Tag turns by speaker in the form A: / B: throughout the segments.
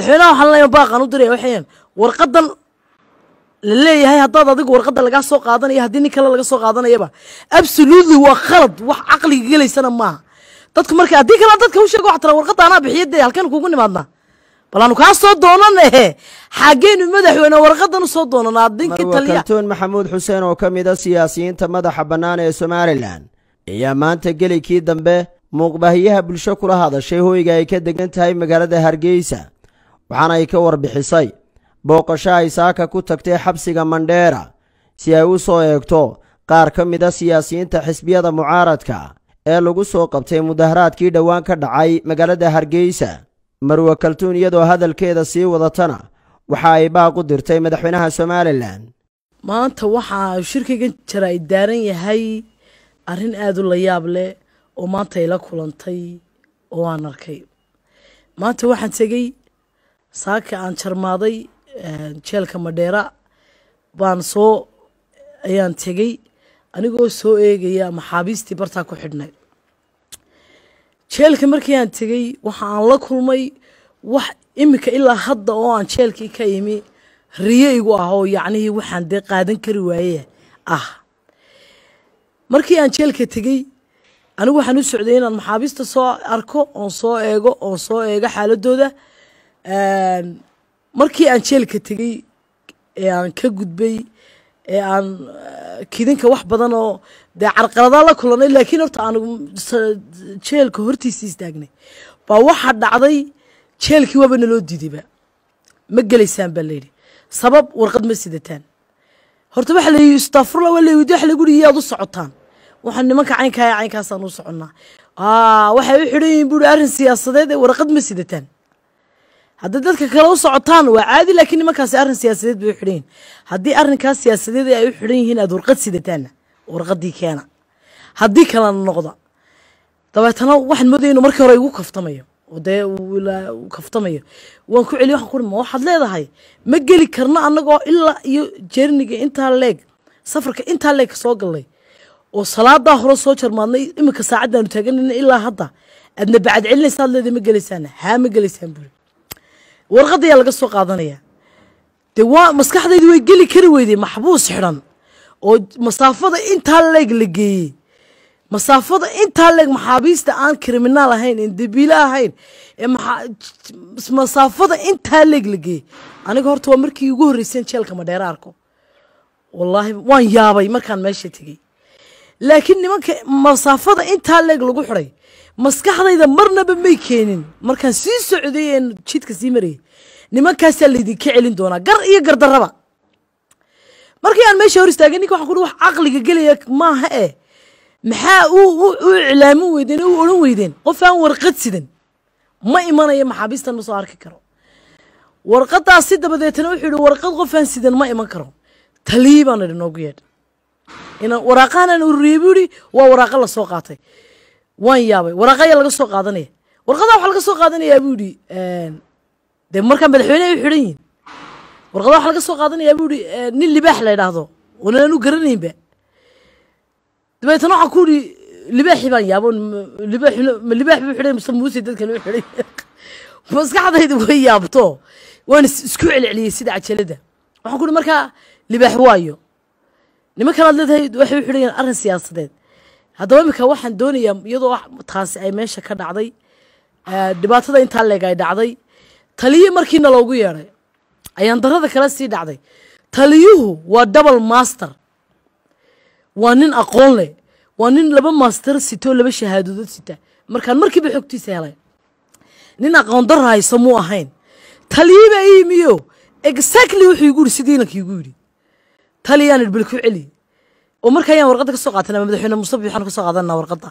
A: madaxweynaha waxaa laleeya baaqaan u diraya waxayan warqadan la leeyahay haddaad adigu warqadda lagaa soo qaadanayo haddii nin kale laga soo qaadanayaba absolutely waa khalad wax caqliga gelaysana maaha dadku marka haddii kale dadka u sheega waxa tira anaa bixiya dee halkan kugu nimaadnaa balaanu kaa soo doonan xageenu madaxweyne warqadan u doonanaa dinka taliya maxamuud xuseen oo ka mid a ah siyaasiyiinta madaxa bannaan ee somalilan ayaa maanta gelikii dambe muuqbahyaha bulsho kula hadashay hoyga ay ka degan tahay magaalada hargeysa waxaana ay ka warbixisay booqasho ay saaka ku tagtay xabsiga mandheera si ay u soo eegto qaar ka mid a siyaasiyiinta xisbiyada mucaaradka ee lagu soo qabtay mudaharaadkii dhowaan ka dhacay magaalada hargeysa marwe kaltuun iyadoo hadalkeeda sii wadatana waxa ay baaq u dirtay madaxweynaha somalilan maanta waxaa shirkigan jara ay daaran yahay arrin aada u la yaab leh oo maanta ay la kulantay oo aan arkay maanta waxaan tegey saaka aan jarmaaday eh, jeelka madheera baan soo ayaan tegey anigoo soo eegaya maxaabiistii bartaa ku xidhnay jeelka markii aan tegey waxa aan la kulmay wax iminka ilaa hadda oo aan jeelkii ka imi riyo igu ah oo yacnihii waxaan dee qaadan kari waaye ah markii aan jeelka tegey anigu waxaan u socday inaan maxaabiista soo arko oon soo eego oon soo eego xaaladooda Ehm, markii aan jeelka tegey ee aan ka gudbay ee aan eh, kidinka wax badan oo dee carqaladaa la kulanay laakiin horta aanu jeelka hortiisa istaagnay baa waxaa dhacday jeelkii waaba naloo diidayba ma gelaysaan baa layidhi sabab warqad ma sidataan horta waxa la yidhi istaafurla waa layidhi waxa lagu yidhi yaad u socotaan waxa nimanka caynkaa caynkaasaan u soconnaa waxay u xidhan yihiin buuri arrin siyaasadeed ee warqad ma sidataan hadday dadka kale u socotaan waa caadi laakiin nimankaasi arrin siyaasadeed bay u xidhan yihin haddii arrinkaas siyaasadeed ay u xidhan yihiin aad warqad sidataana warqadii keena haddii kalena noqda dabeetana waxaan moodaya inuu markii hore igu kaftamayo dee kaftamayo waan ku celiya waxaan kuri ma waxaad leedahay ma geli karno annagoo ilaa iyo jeerniga intaa leeg safarka intaa leeg soo gallay oo salaadaa hore soo jarmaadnay iminka saacaddaanu taaganayna ilaa hadda aadna bacad celinaysaad leedahay ma gelaysaan haa ma gelaysaan buri warqad ayaa laga soo qaadanaya de waa maskaxdaydi way geli kari weyday maxbuus xidhan oo masaafada intaa leeg la geeyey masaafada intaa leeg maxaabiista aan kriminaal ahayn en debiile ahayn ee masaafada intaa leeg la geeyey aniga horta waa markii ugu horreyseen jeelka madheera arko wallaahi waan yaabay markaan meesha tegey laakiin nimanka masaafada intaa leeg lagu xidhay maskaxdayda marnaba may keenin markaan sii socday een jidka sii marayay nimankaasaa laydinka celin doonaa gar iyo gardarraba markii aan meesha hor istaagay ninka waxaan ku wax caqliga gelaya maaha eh maxaa u iclaamin weydeen u odhan weydeen qof aan warqad sidan ma imanayo maxaabiistan ma arki karo warqaddaas si dabadeetna wuxuu yihi warqad qofaan sidan ma iman karo talii baana idhi noogu yeedha inaan waraaqahanan ururiyey buu yidhi waa waraaqa la qaatay waan yaabay waraaqaya laga soo qaadanaya warqadaa waxaa laga soo qaadanayaa buu yihi dee markaa madaxweyneha u xidhan yihin warqadaa waxaa laga soo qaadanayaa buu yihi nin libaax la idhaahdo oona aanu garanaynba dabeetana waxaa ku yihi libaaxi baan yaabo libaax buu xidhay mise muuse dad kale u xidhay maskaxdayda way yaabto waana isku celceliyey sida cajalada waxaan ku yihi markaa libaax waayo niman kalaad leedahay waxay u xidhayan arrin siyaasadeed haddaba iminka waxaan doonayaa iyadoo taasi ay meesha ka dhacday dhibaatada intaa leeg ay dhacday taliyo markiina loogu yeedhay ayaan darada kale sii dhacday taliyuhu waa double master waa nin aqoon leh waa nin laba master sito laba shahaadodood sita markaan markiiba xogtiisa helay nin aqoon dara hayso muu ahayn taliyiba iimiyo exactly wuxuu igu yidhi sidii inanka igu yidhi taliyaan idh ku celi oo marka ayaan warqadda ka soo qaatanaa madaxweyne mustafa waxaan kasoo qaadanaa warqadda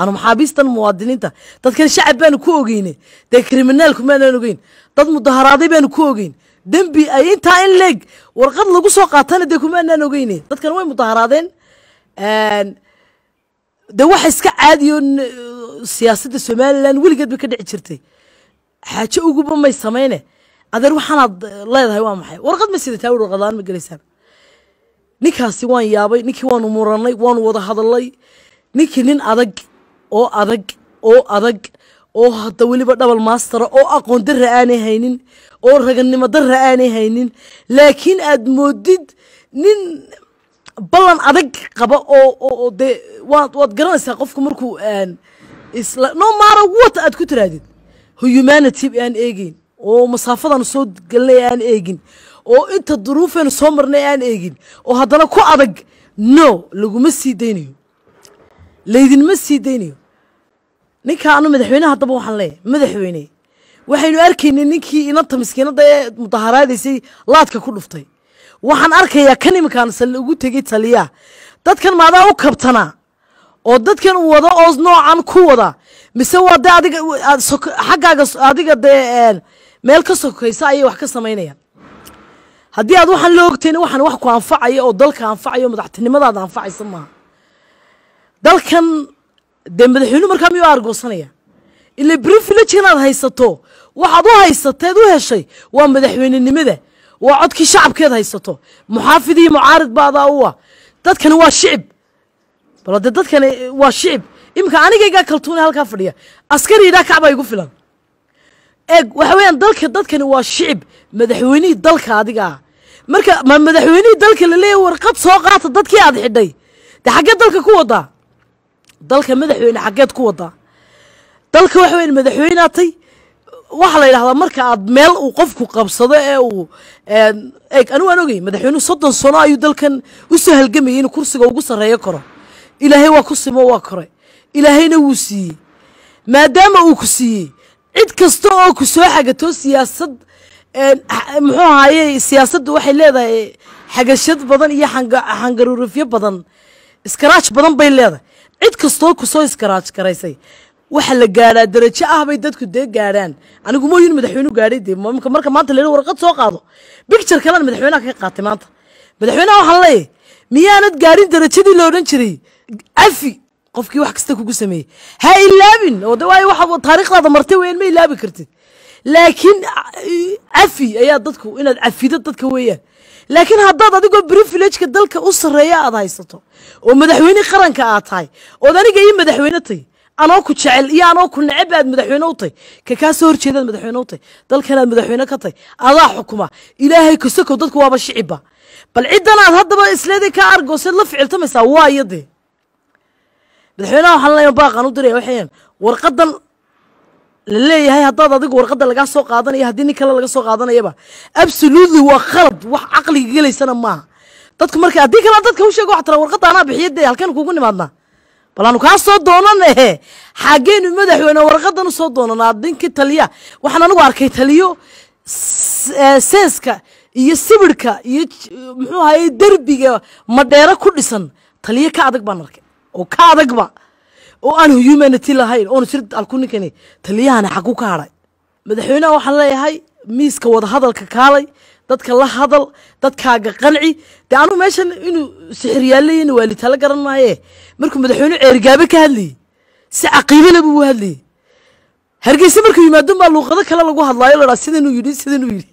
A: aanu maxaabiistan muwaadiniinta dadkan shacab baanu ku ogeyne dee kriminaalku maanaan ogeyn dad mudaharaaday baanu ku ogeyn dembi ay intaa in leeg warqad lagu soo qaatana dee kumaanaan ogeyne dadkan way mudaharaadeen dee wax iska caadiyo siyaasadda somalilan weligeed bay ka dhici jirtay xaajo uguba may samayne adeer waxaanaad leedahay waa maxay warqad ma sidataa warqadaan ma gelaysaa ninkaasi waan yaabay ninkii waanu murannay waanu wada hadalay ninkii nin adag oo adag oo adag oo hadda weliba dhabal maastara oo aqoon dara aanay haynin oo ragannimo darra aanay haynin laakiin aad moodid nin ballan adag qaba oo dee waad garanaysaa qofku markuu no maara wata aad ku tiraadid humanity aan eegeyn oo masaafadan soo galnay aan eegin oo inta duruufeenu soo marnay aan eegin oo haddana ku adag no laguma sii daynayo laydinma sii daynayo ninkaa anu madaxweyneha haddaba waxaan leeyahay madaxweyne waxaynu arkaynay ninkii inanta miskiinadda ee mudaharaadaysay laadka ku dhuftay waxaan arkayaa kan iminkaan sali ugu tegey taliyaa dadkan maadaa u kabtanaa oo dadkan wada oo noocan ku wada mise waa dee adiga xaggaaga adiga dee eh, meel ka sokaysa ayay wax ka samaynayaan haddii aad waxaan la ogtayn waxaan wax ku anfacaya oo dalka anfacaya oo madaxtinimadaada anfacaysa maaha dalkan dee madaxweynuhu markaa miyuu aargoosanaya ila brivilegan aad haysato waxaad u haysateed u heshay waa madaxweynenimada waa codkii shacabkeed haysato muxaafid mucaarid baadaa u ah dadkani waa shicib bal dee dadkani waa shicib iminka anigaygaa kaltuuna halkaa fadhiya askari idhaa kacbaa igu filan eeg waxa weeyaan dalka dadkani waa shicib madaxweynihii dalka adiga marka ma madaxweynihii dalka laleeyahy warqad soo qaata dadkii aad xidhay dee xaggeed dalka ku wadaa dalka madaxweyne xaggeed ku wadaa dalka waxa weyn madaxweynaatay waxaa la yidhahdaa marka aad meel uu qofku qabsado ee uu eg anigu madaxweynuhu soddon sano ayuu dalkan usoo halgamayay inuu kursiga ugu sarreeyo karo ilaahay waa ku simo waa kore ilaahayna wuu siiyey maadaama uu ku siiyey cid kasta oo ku soo xagato siyaasad muxuu ahaaye siyaasaddu waxay leedahay xagashad badan iyo xangaruurufyo badan iskaraaj badan bay leedahay cid kastoo ku iskaraaj garaysay waxa la gaadhaa darajo ah bay dadku dee gaadhaan anigu mooyin madaxweyneu gaadhay dee marka maanta la warqad soo qaado bicture kalena madaxweynaha kaga qaatay maanta madaxweynaha waxaan leeyahy miyaanad gaadhin darajadii la odhan jiray cafi qofkii wax kasta kugu sameeyey ha ilaabin oo waayo waxaa taariikhdaada martay weyn ma ilaabi kartid laakiin cafi ah, ayaa dadku inaad cafido dadka weeyaan laakiin haddaad adigoo brivilejka dalka u sarreeya aad haysato oo madaxweyne qaranka aad tahay ood aniga ii madaxweyne tay anoo ku jecel iyo anoo ku necab aad madaxweyne u tay ka horjeedaad madaxweyne u tay dalkanaad madaxweyne ka tay adaa xukuma ilaahay kasako dadku waaba shicibba bal ciddanaad haddaba isleeday kaa argooseed la ficiltamaysaa waayo dee waxaan leeyahay baaqaan u diraya waxayaan warqadan laleeyahay haddaad adigu warqadda lagaa soo qaadanayo haddii nin kale laga soo qaadanayaba absolutely waa khalad wax caqliga gelaysana maaha dadku marka haddii kale dadka u sheega waxa warqadda anaa bixiya dee halkan kugu nimaadnaa balaanu kaa soo doonanahe xaaggeenu madaxweyne warqaddan u doonanaa ninka taliya waxaan anigu arkay taliyo eh, seeska iyo sibirhka iyo muxuu ahaye derbiga madheero ku dhisan taliyo ka adag baan arkay oo ka adagba oo aan humanity lahayn oona sirdalku ninkani taliyahana xagu ka madaxweynaha waxaan leeyahay miiska wadahadalka kaalay dadka la hadal dadkaaga qanci dee anuu meeshan inuu sixiryaalayn waalitaala garan maaye markuu madaxweyne ceergaabe ka hadlayey si caqiibale buu u hadlayey hargeysa markuu yimaadon baa luuqado kale lagu hadlaayo ladhaa sidanuu yidhi sidanuu yidhi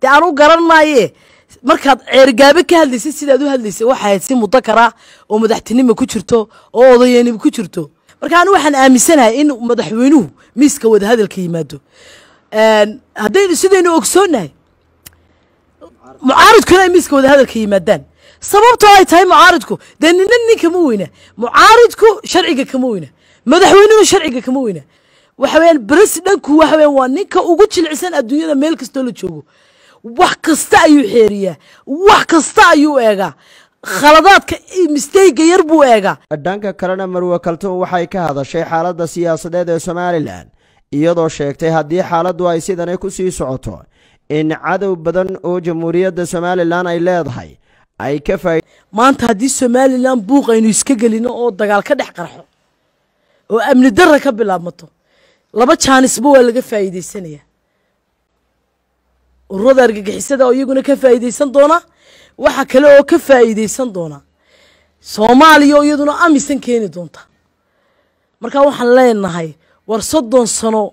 A: dee anuu garan maaye markaad ceergaabe ka hadlaysay sidaad u hadlaysay waxay ahayd si mudakara oo madaxtinima ku jirto oo odayeeniba ku jirto marka anu waxaan aaminsanahay in madaxweynuhu miiska wadahadalka yimaado haddaynu sidaynu ogsoonahay mucaaridkuna ay miiska wadahadalka yimaadaan sababtoo ay tahay mucaaridku dee nina nin kama weyna mucaaridku sharciga kama weyna madaxweynuna sharciga kama weyna waxa weyaan bresidanku waa ninka ugu jilcisan adduunyada meel kastoo la joogo wax kasta ayuu xeeriyaa wax kasta ayuu eegaa khaladaadka misteyga yar buu eegaa dhanka kalena marwe kaltuun waxay ka hadashay xaaladda siyaasadeed ee somalilan iyadoo sheegtay haddii xaaladdu ay sidani ku sii socoto in cadow badan oo jamhuuriyadda somalilan ay leedahay ay ka faa maanta haddii somalilan buuq aynu iska gelino oo dagaal ka dhex qarxo oo amni darra ka bilaabmato laba jaanisba waa laga faa'iidaysanayaa ururada argagixisada oo iyaguna ka faa'iidaysan doonaa waxa kale oo ka faa'iidaysan doona soomaaliya oo iyaduna amisan keeni doonta marka waxaan leenahay war soddon sano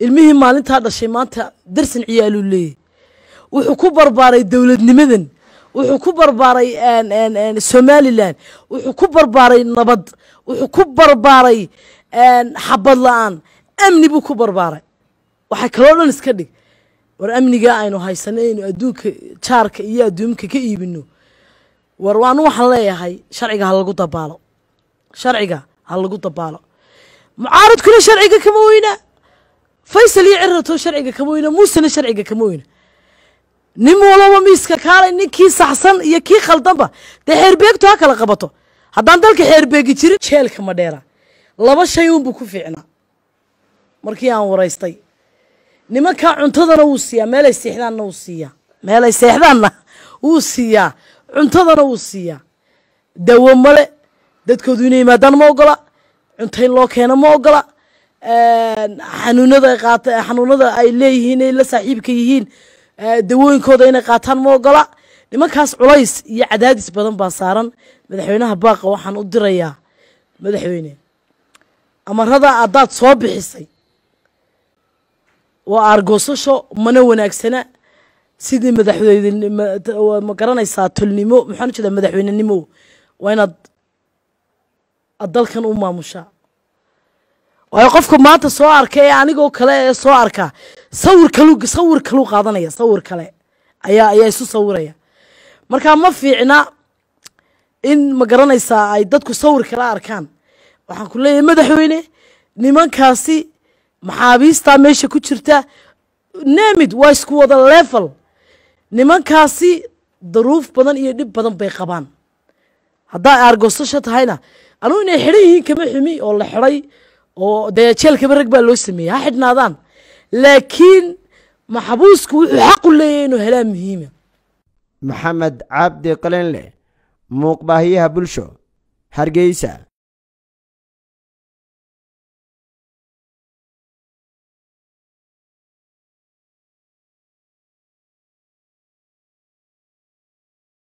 A: ilmihii maalintaa dhashay maanta darsan ciyaaluu leeyahy wuxuu ku barbaaray dowladnimadan wuxuu ku barbaaray somalilan wuxuu ku barbaaray nabad wuxuu ku barbaaray xabad la-aan amni buu ku barbaaray waxay kaloo dhan iska dhig war amnigaa aynu haysano aynu adduunka jaarka iyo adduumka ka iibino war waanu waxaan leeyahay sharciga ha lagu dabaalo sharciga ha lagu dabaalo mucaaradkuna sharciga kama weyna faysal iyo cirato sharciga kama weyna muusena sharciga kama weyna nin walaba miiska kaalay ninkii saxsan iyo kii khaldanba dee xeerbeegtu ha kala qabato haddaan dalka xeerbeegi jirin jeelka ma dheera laba shay unbuu ku fiicnaa markii aan waraystay nimankaa cuntadana wuu siiyaa meelay seexdaanna wuu siiyaa meelay seexdaanna wuu siiyaa cuntadana wuu siiyaa dawo male dadkoodu inay yimaadaan ma ogola cunto in loo keeno ma ogola xanuunada ay xanuunada ay leeyihiin ay la saaxiibka yihiin dawooyinkooda inay qaataan ma ogola nimankaas culays iyo cadaadis badan baa saaran madaxweynaha baaqa waxaan u dirayaa madaxweyne amarada haddaad soo bixisay waa aargoosasho mana wanaagsana sidii madaxweyne garanaysaa tolnimo maxaan ujeedaa madaxweynenimo waa inaad dalkan u maamushaa waayo qofka maanta soo arka ee anigoo kale ee soo arka sawir kalu sawir kalu qaadanaya sawir kale ayaa ayaa isu sawiraya markaa ma fiicna in ma garanaysaa ay dadku sawir kala arkaan waxaan ku leeyahay madaxweyne nimankaasi maxaabiistaa meesha ku jirta naamid waa isku wada level nimankaasi daruuf badan iyo dhib badan bay qabaan haddaa aargosasha tahayna anugu inay xidhan yihiin kama xumi oo la xidhay oo dayajeelkaba rag baa loo sameeyey ha xidhnaadaan laakiin maxbuusku wuxuu xaqu leeyahy inuu helaa muhiima maxamed cabdi qalinle muuqbaahiyaha bulsho hargeysa